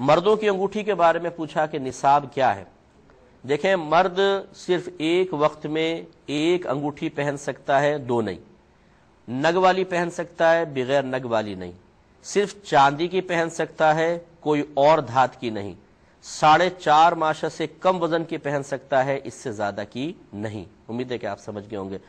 मर्दों की अंगूठी के बारे में पूछा कि निसाब क्या है देखें मर्द सिर्फ एक वक्त में एक अंगूठी पहन सकता है दो नहीं नग वाली पहन सकता है बगैर नग वाली नहीं सिर्फ चांदी की पहन सकता है कोई और धात की नहीं साढ़े चार माशा से कम वजन की पहन सकता है इससे ज्यादा की नहीं उम्मीद है कि आप समझ गए होंगे